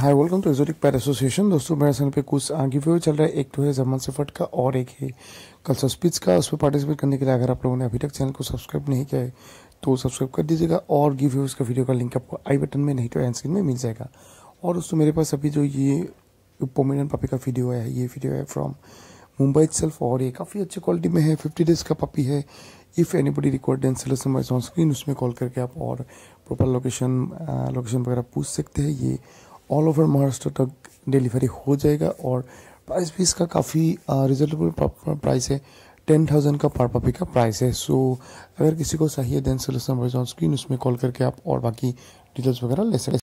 hi welcome to exotic pair association दोस्तों मेरे channel पे कुछ आगे व्यू चल रहा है एक तो है जमान सिफट का और एक है कल स्पीच का उस पर पार्टिसिपेट करने के लिए अगर आप लोगों ने अभी तक चैनल को सब्सक्राइब नहीं किया है तो सब्सक्राइब कर दीजिएगा और गिव व्यूज का वीडियो का लिंक आपको आई बटन में नहीं तो एंड स्क्रीन में मिल जाएगा और दोस्तों मेरे पास अभी जो ये पोमिनन पपी का वीडियो है ये वीडियो है फ्रॉम मुंबई सेल्फ और ये काफ़ी अच्छी क्वालिटी में है फिफ्टी डेज का पपी है if buddy record dense selection on screen उसमें कॉल करके आप और प्रॉपर लोकेशन लोकेशन वगैरह पूछ सकते हैं ये ऑल ओवर महाराष्ट्र तक डिलीवरी हो जाएगा और प्राइस भी इसका काफ़ी रिजनेबल प्राइस है टेन थाउजेंड का पर पपी का प्राइस है सो so, अगर किसी को चाहिए देन सोल्यूशन स्क्रीन उसमें कॉल करके आप और बाकी डिटेल्स वगैरह ले सकते